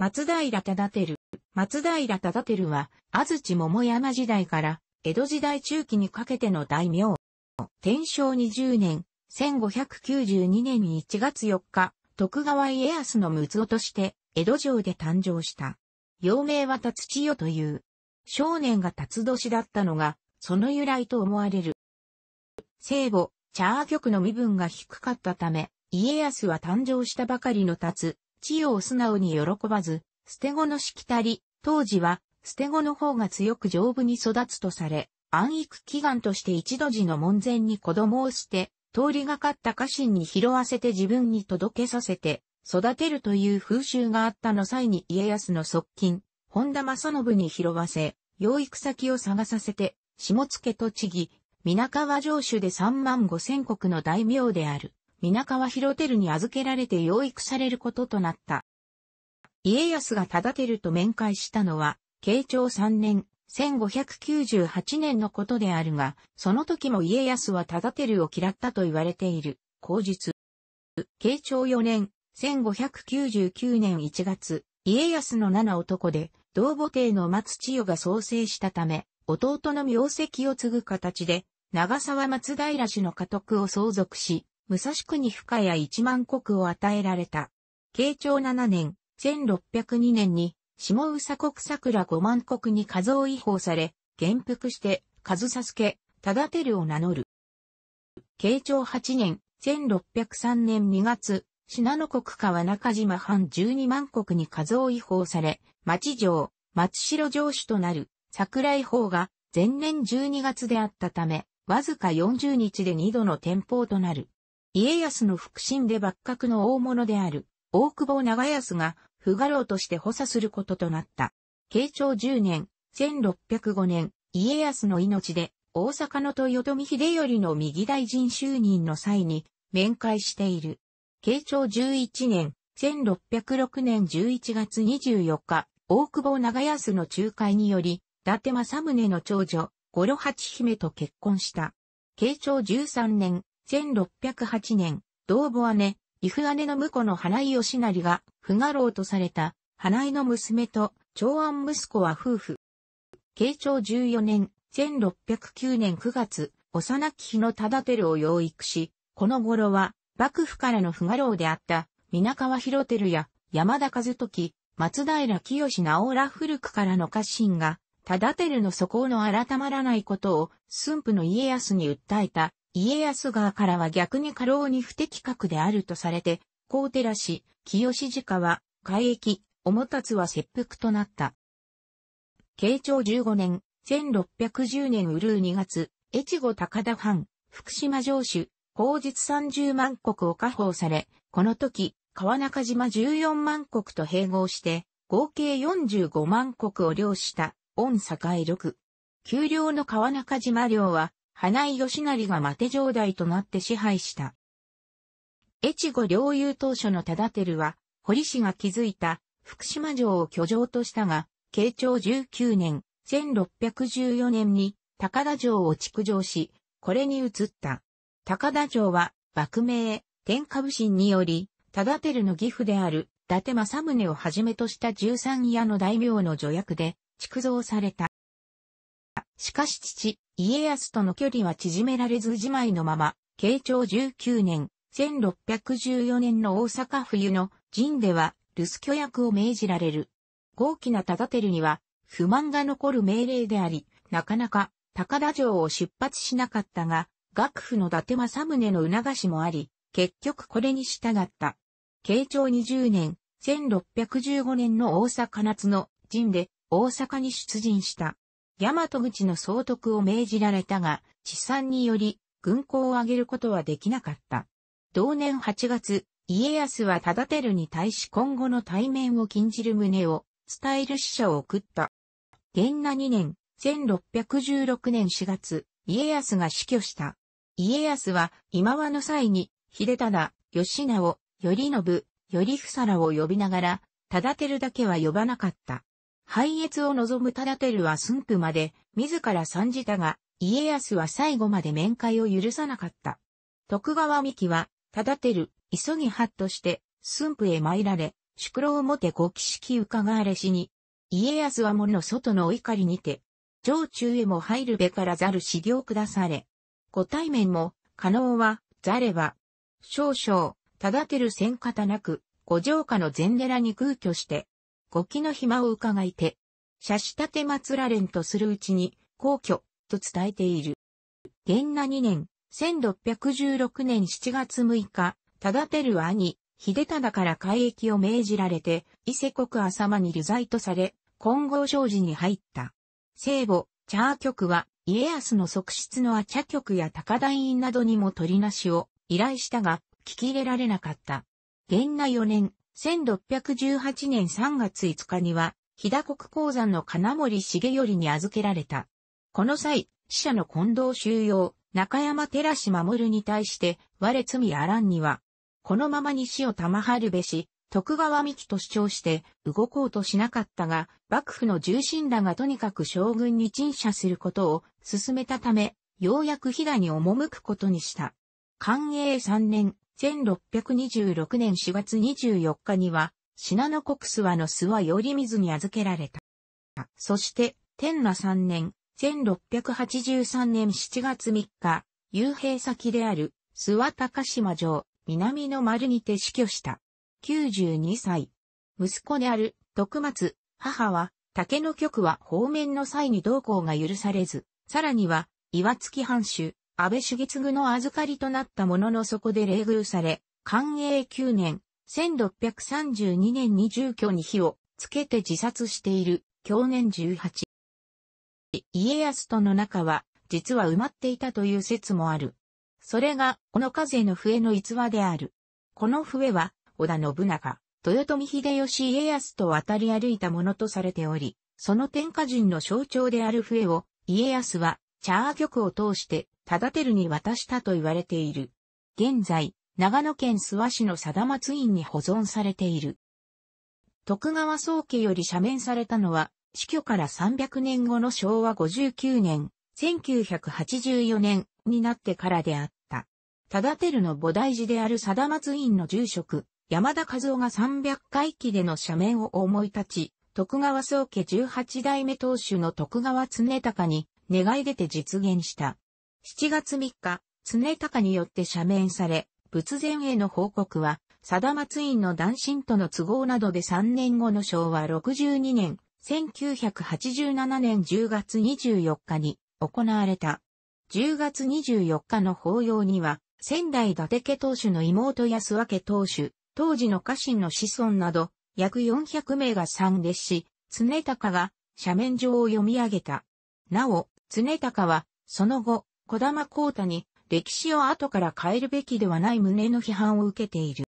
松平忠輝。松平忠輝は、安土桃山時代から、江戸時代中期にかけての大名。天正20年、1592年に1月4日、徳川家康の息子として、江戸城で誕生した。幼名は達千代という。少年が達年だったのが、その由来と思われる。聖母、チャーの身分が低かったため、家康は誕生したばかりの達、地位を素直に喜ばず、捨て子のしきたり、当時は、捨て子の方が強く丈夫に育つとされ、安育祈願として一度時の門前に子供を捨て、通りがかった家臣に拾わせて自分に届けさせて、育てるという風習があったの際に家康の側近、本田正信に拾わせ、養育先を探させて、下付栃木、皆川城主で3万5千国の大名である。皆川広照に預けられて養育されることとなった。家康が忠照と面会したのは、慶長3年、1598年のことであるが、その時も家康は忠照を嫌ったと言われている、口日。慶長4年、1599年1月、家康の七男で、同母帝の松千代が創生したため、弟の名跡を継ぐ形で、長沢松平氏の家督を相続し、武蔵国深谷一万国を与えられた。慶長七年、1602年に、下宇佐国桜五万国に数を違法され、元服して、数佐助、忠照を名乗る。慶長八年、1603年2月、信濃国川中島藩十二万国に数を違法され、町城、松城城主となる桜井法が前年12月であったため、わずか40日で2度の天保となる。家康の腹心で幕閣の大物である、大久保長安が、不画廊として補佐することとなった。慶長10年、1605年、家康の命で、大阪の豊臣秀頼の右大臣就任の際に、面会している。慶長11年、1606年11月24日、大久保長安の仲介により、伊達政宗の長女、五郎八姫と結婚した。慶長13年、1608年、同母姉、伊父姉の婿の花井義成が、不画老とされた、花井の娘と、長安息子は夫婦。慶長14年、1609年9月、幼き日の忠輝を養育し、この頃は、幕府からの不画老であった、皆川広照や、山田和時、松平清直ら古くからの家臣が、忠輝の素行の改まらないことを、駿府の家康に訴えた、家康側からは逆に過労に不適格であるとされて、高寺氏、清志鹿は、海域、重達は切腹となった。慶長15年、1610年うるう2月、越後高田藩、福島城主、後日30万国を加宝され、この時、川中島14万国と併合して、合計45万国を領した、御境六。丘陵の川中島領は、花井義成がマテ城代となって支配した。越後領有当初の忠輝は、堀氏が築いた福島城を居城としたが、慶長19年、1614年に高田城を築城し、これに移った。高田城は、幕名、天下武神により、忠輝の義父である、伊達政宗をはじめとした十三夜の大名の助役で、築造された。しかし父、家康との距離は縮められずじまいのまま、慶長19年、1614年の大阪冬の陣では留守居役を命じられる。豪気な忠照には不満が残る命令であり、なかなか高田城を出発しなかったが、幕府の伊達政宗の促しもあり、結局これに従った。慶長20年、1615年の大阪夏の陣で大阪に出陣した。大和口の総督を命じられたが、地産により、軍港を挙げることはできなかった。同年8月、家康は忠輝に対し今後の対面を禁じる旨を、伝える使者を送った。元那2年、1616年4月、家康が死去した。家康は、今和の際に、秀忠、義直、頼信、頼房らを呼びながら、忠輝だけは呼ばなかった。敗越を望む忠輝は駿府まで自ら参じたが、家康は最後まで面会を許さなかった。徳川三木は、忠輝、急ぎハッとして、駿府へ参られ、宿老をもてご騎式伺われしに、家康は門の外のお怒りにて、城中へも入るべからざる修行下され、ご対面も、可能は、ざれば、少々、忠輝戦方なく、ご城下の禅寺に空居して、五気の暇を伺いて、写し立て祭られんとするうちに、皇居、と伝えている。元那2年、1616年7月6日、忠輝る兄、秀忠から改易を命じられて、伊勢国浅間に流罪とされ、金剛商事に入った。聖母、茶局は、家康の側室の茶局や高台院などにも取りなしを依頼したが、聞き入れられなかった。元那4年、1618年3月5日には、日田国鉱山の金森重頼に預けられた。この際、死者の近藤収容、中山寺守に対して、我罪あらんには、このまま西を玉春べし、徳川美と主張して動こうとしなかったが、幕府の重臣らがとにかく将軍に陳謝することを進めたため、ようやく日田に赴くことにした。寛永3年、1626年4月24日には、品濃国諏訪の諏訪より水に預けられた。そして、天那3年、1683年7月3日、幽閉先である諏訪高島城、南の丸にて死去した。92歳。息子である徳松、母は、竹の局は方面の際に同行が許されず、さらには、岩月藩主、安倍主義次の預かりとなったもののそこで冷遇され、寛永9年、1632年に住居に火をつけて自殺している、享年18。家康との中は、実は埋まっていたという説もある。それが、この風の笛の逸話である。この笛は、織田信長、豊臣秀吉家康と渡り歩いたものとされており、その天下人の象徴である笛を、家康は、チャー曲を通して忠るに渡したと言われている。現在、長野県諏訪市の定松院に保存されている。徳川宗家より赦免されたのは、死去から300年後の昭和59年、1984年になってからであった。忠るの菩提寺である定松院の住職、山田和夫が300回忌での赦免を思い立ち、徳川宗家18代目当主の徳川常隆に願い出て実現した。7月3日、常高によって赦免され、仏前への報告は、貞松院の男神との都合などで3年後の昭和62年、1987年10月24日に行われた。10月24日の法要には、仙台伊達家当主の妹安明当主、当時の家臣の子孫など、約400名が参列し、常高が、斜面上を読み上げた。なお、常高は、その後、小玉光太に歴史を後から変えるべきではない旨の批判を受けている。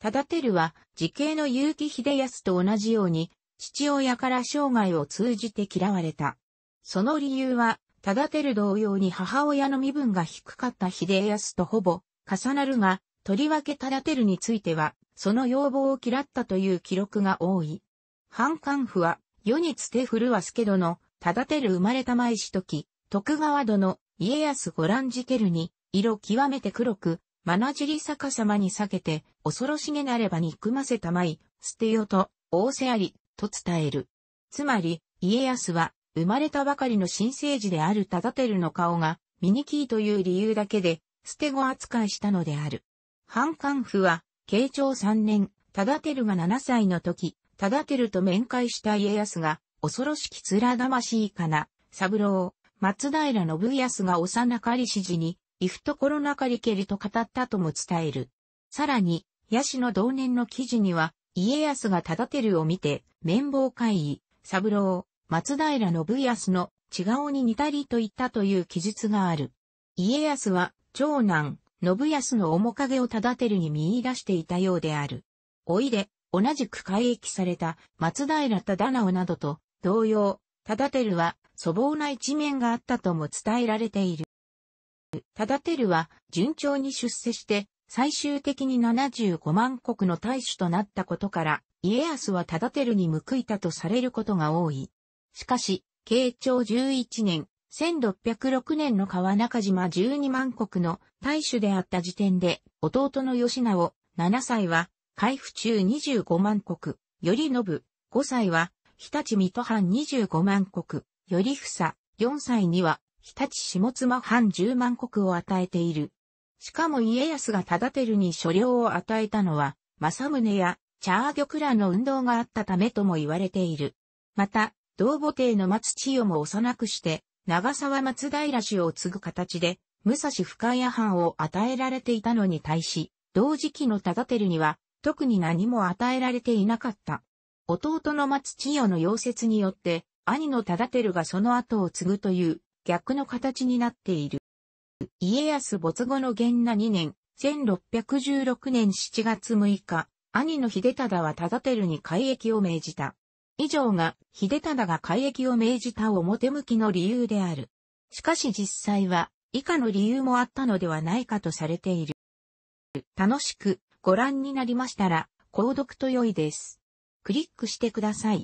忠輝は、時系の結城秀康と同じように、父親から生涯を通じて嫌われた。その理由は、忠輝同様に母親の身分が低かった秀康とほぼ重なるが、とりわけ忠輝については、その要望を嫌ったという記録が多い。反感府は、世につて古はすけどの、忠輝生まれたまいしとき、徳川殿、家康ご覧じけるに、色極めて黒く、まなじり逆さまに避けて、恐ろしげなれば憎ませたまい、捨てよと、仰せあり、と伝える。つまり、家康は、生まれたばかりの新生児であるてるの顔が、キいという理由だけで、捨て子扱いしたのである。反官府は、慶長3年、てるが7歳の時、てる。と面会した家康が、恐ろしき面魂かな、三郎、松平信康が幼かりし示に、イフとコロナかりけりと語ったとも伝える。さらに、ヤシの同年の記事には、家康が忠てるを見て、綿棒会議、三郎、松平信康の、違うに似たりと言ったという記述がある。家康は、長男、信康の面影を忠てるに見出していたようである。おいで、同じく改役された松平忠直などと同様、忠ルは粗暴な一面があったとも伝えられている。忠ルは順調に出世して、最終的に75万国の大使となったことから、家康は忠ルに報いたとされることが多い。しかし、慶長11年、1606年の川中島12万国の大使であった時点で、弟の吉直、7歳は、海府中25万国、頼信、5歳は、日立水戸藩25万国、頼房、4歳には、日立下妻藩10万国を与えている。しかも家康が忠るに所領を与えたのは、政宗や、茶ャ玉らの運動があったためとも言われている。また、同母帝の松千代も幼くして、長沢松平氏を継ぐ形で、武蔵深谷藩を与えられていたのに対し、同時期の忠るには、特に何も与えられていなかった。弟の松千代の溶接によって、兄の忠輝がその後を継ぐという逆の形になっている。家康没後の元那2年、1616年7月6日、兄の秀忠は忠輝に改易を命じた。以上が、秀忠が改易を命じた表向きの理由である。しかし実際は、以下の理由もあったのではないかとされている。楽しくご覧になりましたら、購読と良いです。クリックしてください。